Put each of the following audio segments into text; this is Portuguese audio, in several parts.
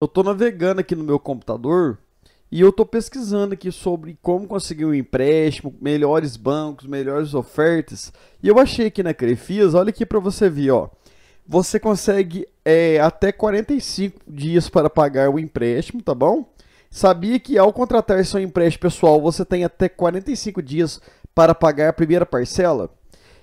Eu estou navegando aqui no meu computador e eu estou pesquisando aqui sobre como conseguir um empréstimo, melhores bancos, melhores ofertas. E eu achei aqui na Crefisa, olha aqui para você ver, ó. Você consegue é, até 45 dias para pagar o empréstimo, tá bom? Sabia que ao contratar seu empréstimo pessoal, você tem até 45 dias para pagar a primeira parcela?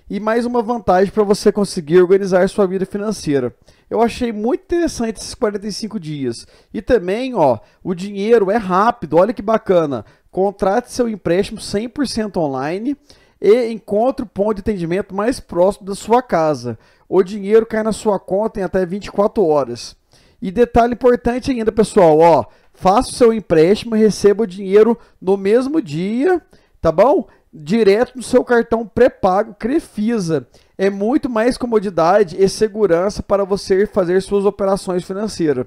E mais uma vantagem para você conseguir organizar sua vida financeira. Eu achei muito interessante esses 45 dias. E também, ó, o dinheiro é rápido, olha que bacana. Contrate seu empréstimo 100% online e encontre o ponto de atendimento mais próximo da sua casa. O dinheiro cai na sua conta em até 24 horas. E detalhe importante ainda, pessoal, ó, faça o seu empréstimo e receba o dinheiro no mesmo dia, tá bom? Direto no seu cartão pré-pago Crefisa é muito mais comodidade e segurança para você fazer suas operações financeiras.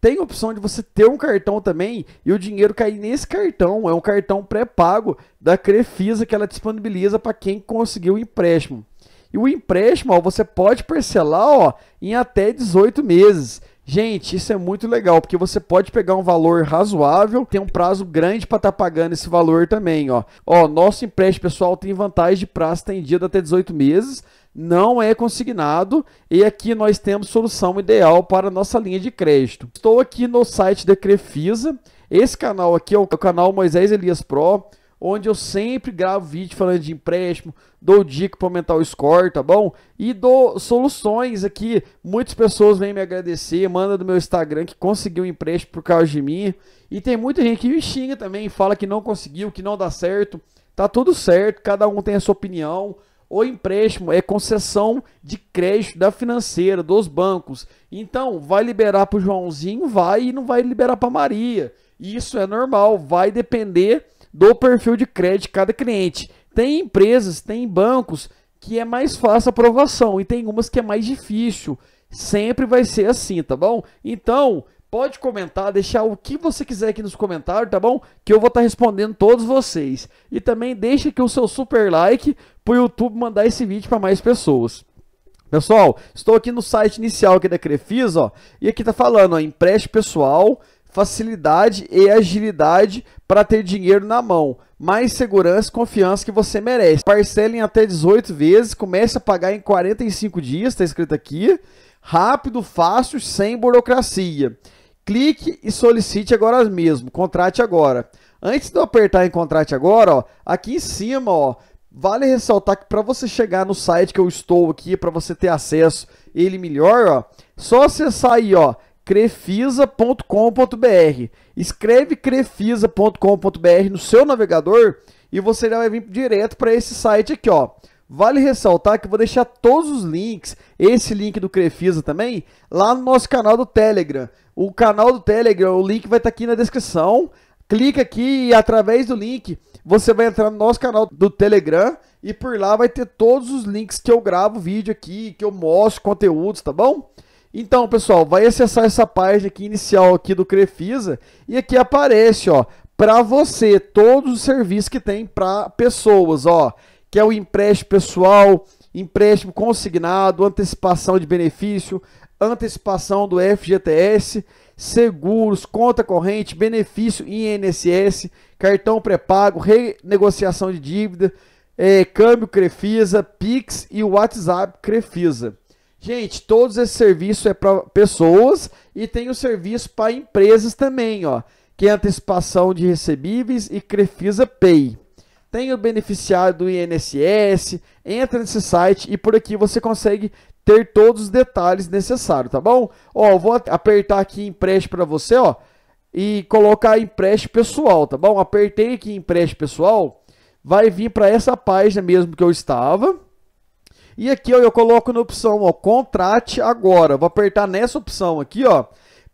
Tem a opção de você ter um cartão também e o dinheiro cair nesse cartão. É um cartão pré-pago da Crefisa que ela disponibiliza para quem conseguiu o empréstimo. E o empréstimo ó, você pode parcelar ó, em até 18 meses. Gente, isso é muito legal, porque você pode pegar um valor razoável, tem um prazo grande para estar tá pagando esse valor também, ó. Ó, nosso empréstimo pessoal tem vantagem de prazo estendido até 18 meses não é consignado e aqui nós temos solução ideal para nossa linha de crédito. Estou aqui no site da Crefisa. Esse canal aqui é o canal Moisés Elias Pro, onde eu sempre gravo vídeo falando de empréstimo, dou dica para aumentar o score, tá bom? E dou soluções aqui. Muitas pessoas vêm me agradecer, manda do meu Instagram que conseguiu um empréstimo por causa de mim. E tem muita gente que me xinga também, fala que não conseguiu, que não dá certo. Tá tudo certo, cada um tem a sua opinião. O empréstimo é concessão de crédito da financeira, dos bancos. Então, vai liberar para o Joãozinho? Vai, e não vai liberar para Maria. Isso é normal, vai depender do perfil de crédito de cada cliente. Tem empresas, tem bancos que é mais fácil a aprovação e tem umas que é mais difícil. Sempre vai ser assim, tá bom? Então, pode comentar, deixar o que você quiser aqui nos comentários, tá bom? Que eu vou estar tá respondendo todos vocês. E também deixa aqui o seu super like, para o YouTube mandar esse vídeo para mais pessoas. Pessoal, estou aqui no site inicial aqui da Crefisa, ó, e aqui está falando, ó, empréstimo pessoal, facilidade e agilidade para ter dinheiro na mão, mais segurança e confiança que você merece. Parcela em até 18 vezes, comece a pagar em 45 dias, está escrito aqui, rápido, fácil, sem burocracia. Clique e solicite agora mesmo, contrate agora. Antes de eu apertar em contrate agora, ó, aqui em cima, ó, Vale ressaltar que para você chegar no site que eu estou aqui, para você ter acesso ele melhor, ó, só acessar aí, ó, crefisa.com.br. Escreve crefisa.com.br no seu navegador e você já vai vir direto para esse site aqui, ó. Vale ressaltar que eu vou deixar todos os links, esse link do Crefisa também, lá no nosso canal do Telegram. O canal do Telegram, o link vai estar tá aqui na descrição clica aqui e através do link você vai entrar no nosso canal do Telegram e por lá vai ter todos os links que eu gravo vídeo aqui, que eu mostro conteúdos, tá bom? Então, pessoal, vai acessar essa página aqui inicial aqui do Crefisa e aqui aparece, ó, para você todos os serviços que tem para pessoas, ó, que é o empréstimo pessoal, empréstimo consignado, antecipação de benefício, antecipação do FGTS seguros, conta corrente, benefício INSS, cartão pré-pago, renegociação de dívida, é, câmbio Crefisa, Pix e WhatsApp Crefisa. Gente, todos esses serviços é para pessoas e tem o serviço para empresas também, ó, que é antecipação de recebíveis e Crefisa Pay tem o beneficiário do INSS, entra nesse site e por aqui você consegue ter todos os detalhes necessários, tá bom? Ó, vou apertar aqui empréstimo para você, ó, e colocar empréstimo pessoal, tá bom? Apertei aqui empréstimo pessoal, vai vir para essa página mesmo que eu estava. E aqui ó, eu coloco na opção, ó, contrate agora. Vou apertar nessa opção aqui, ó.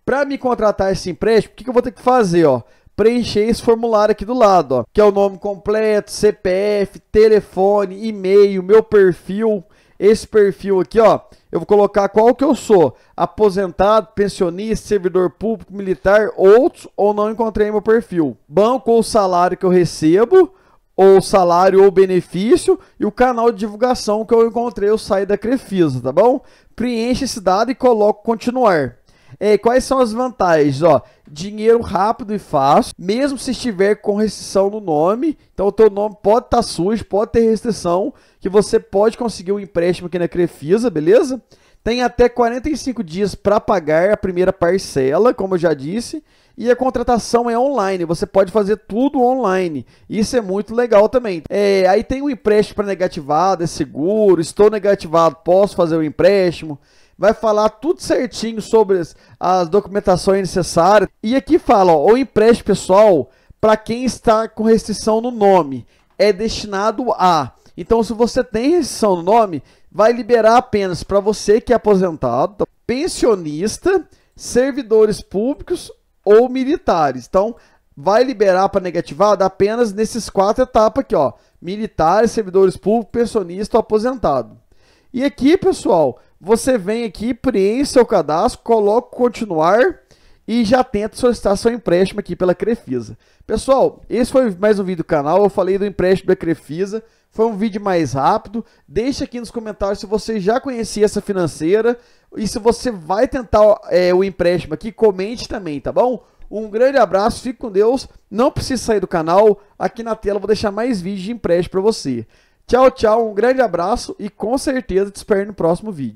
Para me contratar esse empréstimo, o que, que eu vou ter que fazer, ó? preencher esse formulário aqui do lado, ó, que é o nome completo, CPF, telefone, e-mail, meu perfil, esse perfil aqui, ó, eu vou colocar qual que eu sou, aposentado, pensionista, servidor público, militar, outros, ou não encontrei meu perfil, banco ou salário que eu recebo, ou salário ou benefício e o canal de divulgação que eu encontrei eu saí da Crefisa, tá bom? Preenche esse dado e coloco continuar. É, quais são as vantagens? Ó, dinheiro rápido e fácil, mesmo se estiver com restrição no nome. Então, o teu nome pode estar tá sujo, pode ter restrição, que você pode conseguir um empréstimo aqui na Crefisa, beleza? Tem até 45 dias para pagar a primeira parcela, como eu já disse. E a contratação é online, você pode fazer tudo online. Isso é muito legal também. É, aí tem o empréstimo para negativado, é seguro. Estou negativado, posso fazer o empréstimo vai falar tudo certinho sobre as, as documentações necessárias. E aqui fala, ó, o empréstimo pessoal, para quem está com restrição no nome, é destinado a... Então, se você tem restrição no nome, vai liberar apenas para você que é aposentado, pensionista, servidores públicos ou militares. Então, vai liberar para negativado apenas nesses quatro etapas aqui, ó. Militares, servidores públicos, pensionista ou aposentado. E aqui, pessoal, você vem aqui, preenche seu cadastro, coloca continuar e já tenta solicitar seu empréstimo aqui pela Crefisa. Pessoal, esse foi mais um vídeo do canal, eu falei do empréstimo da Crefisa, foi um vídeo mais rápido, Deixe aqui nos comentários se você já conhecia essa financeira e se você vai tentar é, o empréstimo aqui, comente também, tá bom? Um grande abraço, fique com Deus, não precisa sair do canal, aqui na tela eu vou deixar mais vídeos de empréstimo para você. Tchau, tchau, um grande abraço e com certeza te espero no próximo vídeo.